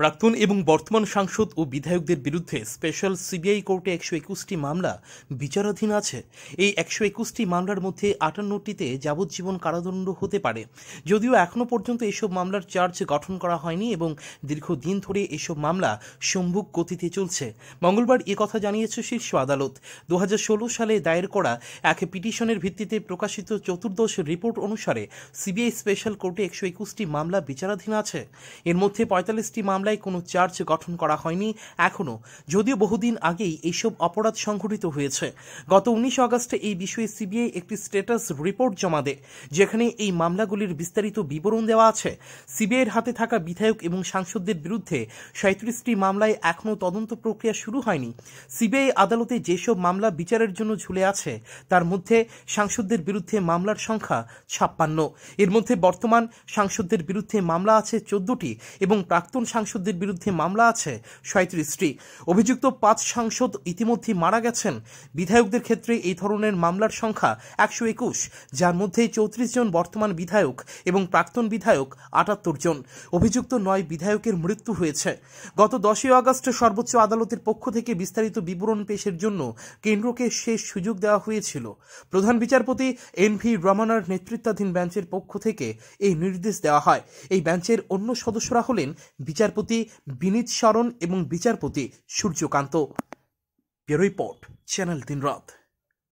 প্রাক্তন এবং বর্তমান সাংসদ ও বিধায়কদের বিরুদ্ধে স্পেশাল সিবিআই কোর্টে একশো একুশটি মামলা বিচারাধীন আছে এই একশো একুশটি মামলার মধ্যে আটান্নটিতে যাবজ্জীবন কারাদণ্ড হতে পারে যদিও এখনও পর্যন্ত এসব মামলার চার্জ গঠন করা হয়নি এবং দীর্ঘদিন ধরে এসব মামলা সম্ভুক গতিতে চলছে মঙ্গলবার কথা জানিয়েছে শীর্ষ আদালত দু সালে দায়ের করা এক পিটিশনের ভিত্তিতে প্রকাশিত চতুর্দশ রিপোর্ট অনুসারে সিবিআই স্পেশাল কোর্টে একশো একুশটি মামলা বিচারাধীন আছে এর মধ্যে পঁয়তাল্লিশটি মামলা মামলায় কোনো চার্জ গঠন করা হয়নি এখনও যদিও বহুদিন আগেই এইসব অপরাধ সংঘটিত হয়েছে গত উনিশ আগস্টে এই বিষয়ে সিবিআই একটি স্টেটাস রিপোর্ট জমা দেয় যেখানে এই মামলাগুলির বিস্তারিত বিবরণ দেওয়া আছে সিবিআইয়ের হাতে থাকা বিধায়ক এবং সাংসদদের বিরুদ্ধে সাঁত্রিশটি মামলায় এখনও তদন্ত প্রক্রিয়া শুরু হয়নি সিবিআই আদালতে যেসব মামলা বিচারের জন্য ঝুলে আছে তার মধ্যে সাংসদদের বিরুদ্ধে মামলার সংখ্যা ছাপ্পান্ন এর মধ্যে বর্তমান সাংসদদের বিরুদ্ধে মামলা আছে চোদ্দটি এবং প্রাক্তন সাংসদ সাংসদদের বিরুদ্ধে মামলা আছে সাঁত্রিশটি অভিযুক্ত পাঁচ সাংসদ ইতিমধ্যে মারা গেছেন বিধায়কদের ক্ষেত্রে এই ধরনের মামলার সংখ্যা একশো একুশ যার মধ্যে চৌত্রিশ জন বর্তমান বিধায়ক এবং প্রাক্তন বিধায়ক আটাত্তর জন অভিযুক্ত নয় বিধায়কের মৃত্যু হয়েছে গত দশই আগস্ট সর্বোচ্চ আদালতের পক্ষ থেকে বিস্তারিত বিবরণ পেশের জন্য কেন্দ্রকে শেষ সুযোগ দেওয়া হয়েছিল প্রধান বিচারপতি এন ভি রমানার নেতৃত্বাধীন বেঞ্চের পক্ষ থেকে এই নির্দেশ দেওয়া হয় এই বেঞ্চের অন্য সদস্যরা হলেন বিচারপতি বিচারপতি বিনীত শরণ এবং বিচারপতি সূর্যকান্ত রিপোর্ট চ্যানেল দিনরাত